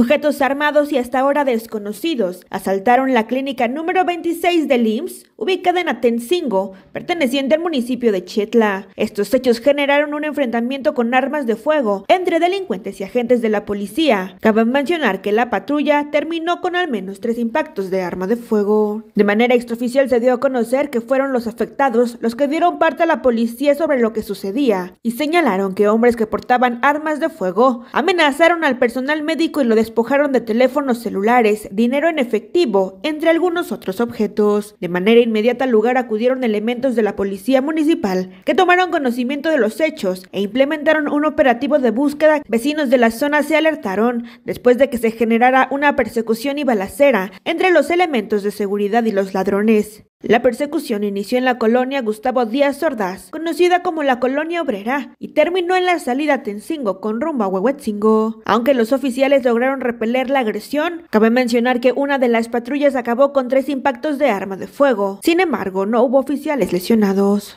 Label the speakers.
Speaker 1: Sujetos armados y hasta ahora desconocidos asaltaron la clínica número 26 del IMSS, ubicada en Atencingo, perteneciente al municipio de Chetla. Estos hechos generaron un enfrentamiento con armas de fuego entre delincuentes y agentes de la policía. Cabe mencionar que la patrulla terminó con al menos tres impactos de arma de fuego. De manera extraoficial se dio a conocer que fueron los afectados los que dieron parte a la policía sobre lo que sucedía y señalaron que hombres que portaban armas de fuego amenazaron al personal médico y lo despojaron de teléfonos celulares, dinero en efectivo, entre algunos otros objetos. De manera inmediata al lugar acudieron elementos de la policía municipal que tomaron conocimiento de los hechos e implementaron un operativo de búsqueda. Vecinos de la zona se alertaron después de que se generara una persecución y balacera entre los elementos de seguridad y los ladrones. La persecución inició en la colonia Gustavo Díaz Ordaz, conocida como la colonia obrera, y terminó en la salida Tenzingo con rumbo a Huehuetzingo. Aunque los oficiales lograron repeler la agresión, cabe mencionar que una de las patrullas acabó con tres impactos de arma de fuego. Sin embargo, no hubo oficiales lesionados.